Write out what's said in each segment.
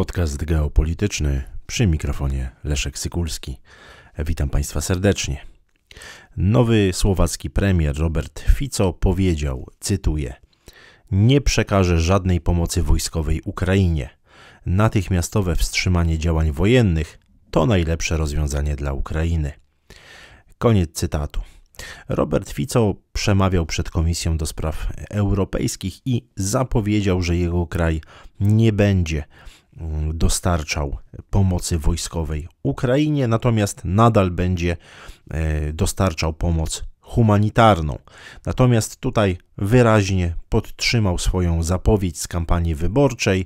Podcast geopolityczny przy mikrofonie Leszek Sykulski. Witam Państwa serdecznie. Nowy słowacki premier Robert Fico powiedział, cytuję: Nie przekaże żadnej pomocy wojskowej Ukrainie. Natychmiastowe wstrzymanie działań wojennych to najlepsze rozwiązanie dla Ukrainy. Koniec cytatu. Robert Fico przemawiał przed Komisją do Spraw Europejskich i zapowiedział, że jego kraj nie będzie dostarczał pomocy wojskowej Ukrainie, natomiast nadal będzie e, dostarczał pomoc humanitarną. Natomiast tutaj wyraźnie podtrzymał swoją zapowiedź z kampanii wyborczej,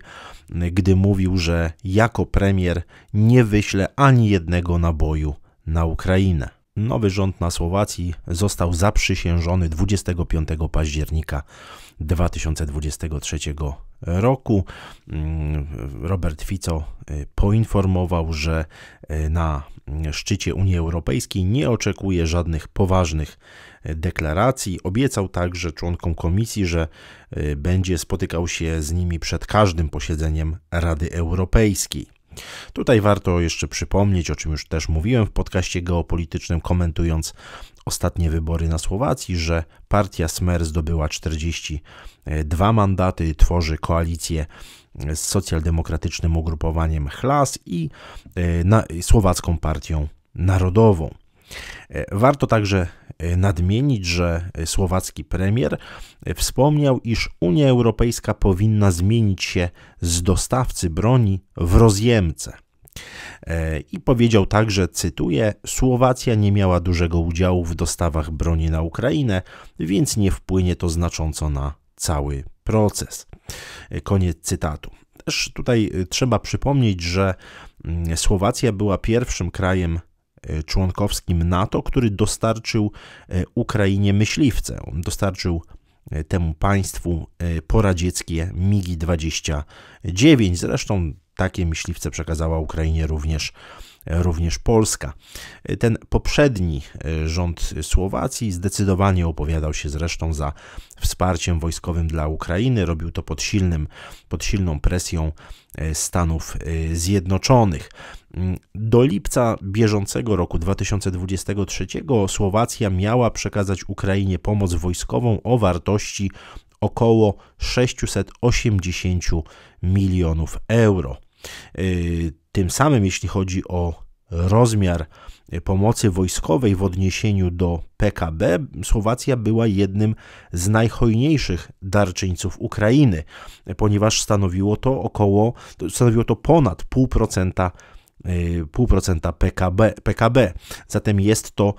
gdy mówił, że jako premier nie wyśle ani jednego naboju na Ukrainę nowy rząd na Słowacji został zaprzysiężony 25 października 2023 roku. Mm, Robert Fico y, poinformował, że y, na mm, szczycie Unii Europejskiej nie oczekuje żadnych poważnych y, deklaracji. Obiecał także członkom komisji, że będzie spotykał się z nimi przed każdym posiedzeniem Rady Europejskiej. Tutaj warto jeszcze przypomnieć, o czym już też mówiłem w podcaście geopolitycznym, komentując ostatnie wybory na Słowacji, że partia Smer zdobyła 42 mandaty, tworzy koalicję z socjaldemokratycznym ugrupowaniem HLAS i e, na, słowacką partią narodową. E, warto także E, nadmienić, że e, słowacki premier wspomniał, iż Unia Europejska powinna zmienić się z dostawcy broni w rozjemce. E, I powiedział także, cytuję: Słowacja nie miała dużego udziału w dostawach broni na Ukrainę, więc nie wpłynie to znacząco na cały proces. Koniec cytatu. Też tutaj trzeba przypomnieć, że mm, Słowacja była pierwszym krajem E, członkowskim NATO, który dostarczył e, Ukrainie myśliwce. dostarczył e, temu państwu poradzieckie MIGI-29. Zresztą takie myśliwce przekazała Ukrainie również również Polska. Ten poprzedni e, rząd Słowacji zdecydowanie opowiadał się zresztą za wsparciem wojskowym dla Ukrainy. Robił to pod, silnym, pod silną presją e, Stanów e, Zjednoczonych. Mm, do lipca bieżącego roku 2023 Słowacja miała przekazać Ukrainie pomoc wojskową o wartości około 680 milionów euro. Y, tym samym, jeśli chodzi o rozmiar y, pomocy wojskowej w odniesieniu do PKB, Słowacja była jednym z najhojniejszych darczyńców Ukrainy, ponieważ stanowiło to około, stanowiło to ponad 0,5% 0,5% PKB, PKB. Zatem jest to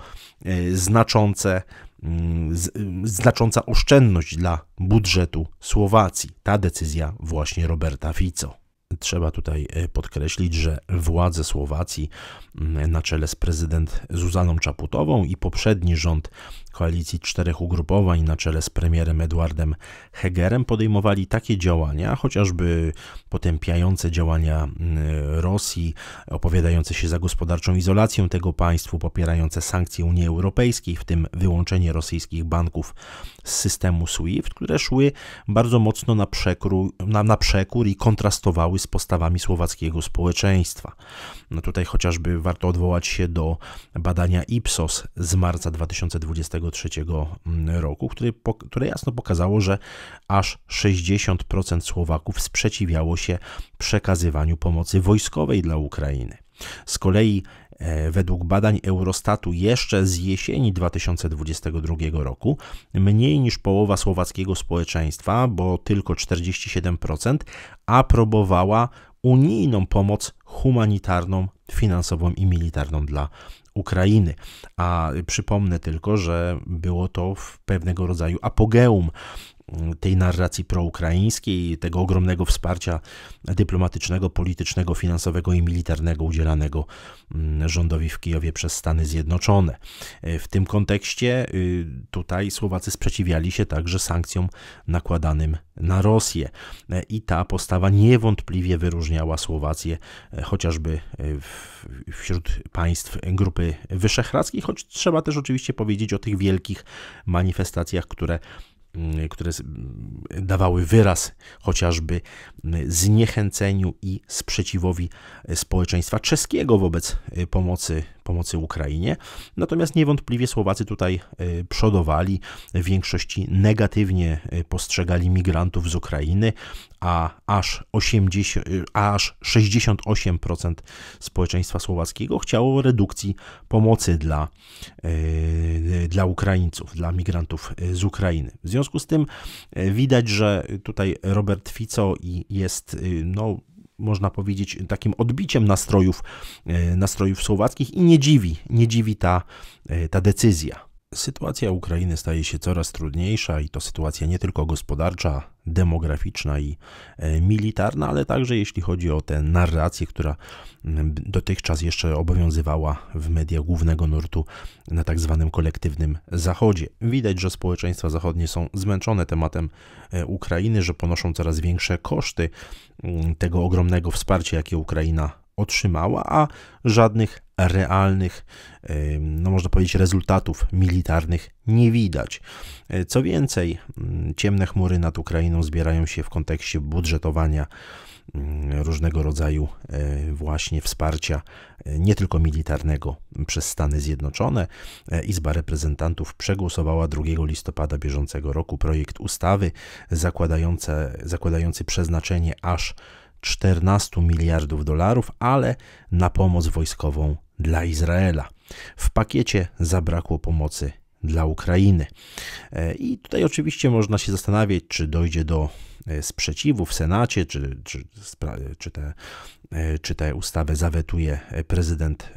y, znaczące, mm, znacząca oszczędność dla budżetu Słowacji. Ta decyzja właśnie Roberta Fico. Trzeba tutaj e, podkreślić, że władze Słowacji mm, na czele z prezydent Zuzaną Czaputową i poprzedni rząd koalicji czterech ugrupowań na czele z premierem Edwardem Hegerem podejmowali takie działania, chociażby potępiające działania mm, Rosji, opowiadające się za gospodarczą izolacją tego państwu, popierające sankcje Unii Europejskiej, w tym wyłączenie rosyjskich banków z systemu SWIFT, które szły bardzo mocno na, przekór, na, na przekór i kontrastowały z postawami słowackiego społeczeństwa. No tutaj chociażby warto odwołać się do badania Ipsos z marca 2023 mm, roku, które jasno pokazało, że aż 60% Słowaków sprzeciwiało się przekazywaniu pomocy wojskowej dla Ukrainy. Z kolei E, według badań Eurostatu jeszcze z jesieni 2022 roku mniej niż połowa słowackiego społeczeństwa, bo tylko 47%, aprobowała unijną pomoc humanitarną, finansową i militarną dla Ukrainy. A przypomnę tylko, że było to w pewnego rodzaju apogeum tej narracji proukraińskiej, tego ogromnego wsparcia dyplomatycznego, politycznego, finansowego i militarnego udzielanego mm, rządowi w Kijowie przez Stany Zjednoczone. E, w tym kontekście y, tutaj Słowacy sprzeciwiali się także sankcjom nakładanym na Rosję e, i ta postawa niewątpliwie wyróżniała Słowację e, chociażby wśród państw grupy wyszehradzkiej, choć trzeba też oczywiście powiedzieć o tych wielkich manifestacjach, które Mm, które mm, dawały wyraz chociażby mm, zniechęceniu i sprzeciwowi e, społeczeństwa czeskiego wobec e, pomocy pomocy Ukrainie. Natomiast niewątpliwie Słowacy tutaj e, przodowali, w większości negatywnie e, postrzegali migrantów z Ukrainy, a aż, 80, e, aż 68% społeczeństwa słowackiego chciało redukcji pomocy dla, dla Ukraińców, dla migrantów z Ukrainy. W związku z tym widać, że tutaj Robert Fico i jest no, można powiedzieć, takim odbiciem nastrojów, e, nastrojów słowackich i nie dziwi, nie dziwi ta, e, ta decyzja. Sytuacja Ukrainy staje się coraz trudniejsza i to sytuacja nie tylko gospodarcza, demograficzna i e, militarna, ale także jeśli chodzi o tę narrację, która dotychczas jeszcze obowiązywała w mediach głównego nurtu na tak zwanym kolektywnym Zachodzie. Widać, że społeczeństwa zachodnie są zmęczone tematem e, Ukrainy, że ponoszą coraz większe koszty tego ogromnego wsparcia, jakie Ukraina otrzymała, a żadnych realnych, no można powiedzieć, rezultatów militarnych nie widać. E, co więcej, ciemne chmury nad Ukrainą zbierają się w kontekście budżetowania mm, różnego rodzaju e, właśnie wsparcia, e, nie tylko militarnego, przez Stany Zjednoczone. Izba Reprezentantów przegłosowała 2 listopada bieżącego roku projekt ustawy zakładający, zakładający przeznaczenie aż 14 miliardów dolarów, ale na pomoc wojskową dla Izraela. W pakiecie zabrakło pomocy dla Ukrainy. E, I tutaj oczywiście można się zastanawiać, czy dojdzie do e, sprzeciwu w Senacie, czy, czy, czy, te, e, czy tę ustawę zawetuje prezydent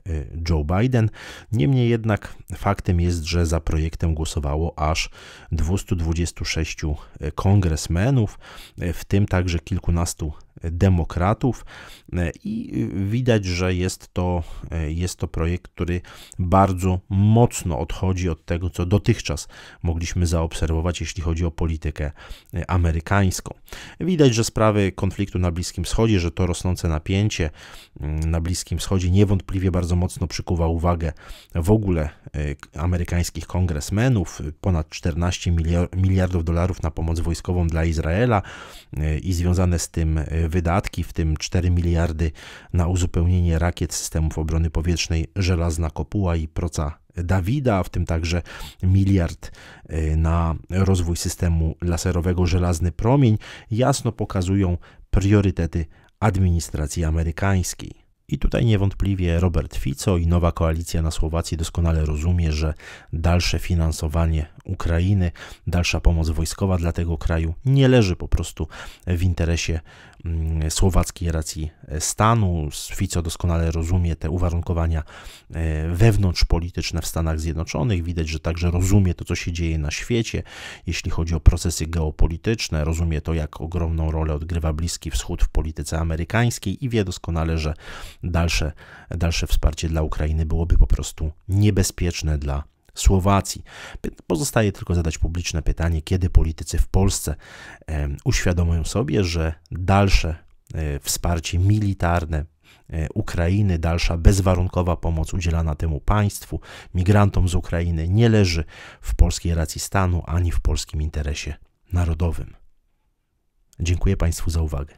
Joe Biden. Niemniej jednak faktem jest, że za projektem głosowało aż 226 kongresmenów, w tym także kilkunastu demokratów i widać, że jest to, jest to projekt, który bardzo mocno odchodzi od tego, co co dotychczas mogliśmy zaobserwować, jeśli chodzi o politykę e, amerykańską. Widać, że sprawy konfliktu na Bliskim Wschodzie, że to rosnące napięcie mm, na Bliskim Wschodzie niewątpliwie bardzo mocno przykuwa uwagę w ogóle e, amerykańskich kongresmenów. Ponad 14 miliardów dolarów na pomoc wojskową dla Izraela e, i związane z tym wydatki, w tym 4 miliardy na uzupełnienie rakiet systemów obrony powietrznej Żelazna Kopuła i Proca Dawida, w tym także miliard y, na rozwój systemu laserowego Żelazny Promień, jasno pokazują priorytety administracji amerykańskiej. I tutaj niewątpliwie Robert Fico i nowa koalicja na Słowacji doskonale rozumie, że dalsze finansowanie Ukrainy, dalsza pomoc wojskowa dla tego kraju nie leży po prostu w interesie mm, słowackiej racji e, stanu. Fico doskonale rozumie te uwarunkowania e, wewnątrzpolityczne w Stanach Zjednoczonych. Widać, że także rozumie to, co się dzieje na świecie, jeśli chodzi o procesy geopolityczne, rozumie to, jak ogromną rolę odgrywa Bliski Wschód w polityce amerykańskiej i wie doskonale, że dalsze, dalsze wsparcie dla Ukrainy byłoby po prostu niebezpieczne dla Słowacji. Pozostaje tylko zadać publiczne pytanie, kiedy politycy w Polsce uświadomią sobie, że dalsze e, wsparcie militarne e, Ukrainy, dalsza bezwarunkowa pomoc udzielana temu państwu, migrantom z Ukrainy, nie leży w polskiej racji stanu ani w polskim interesie narodowym. Dziękuję Państwu za uwagę.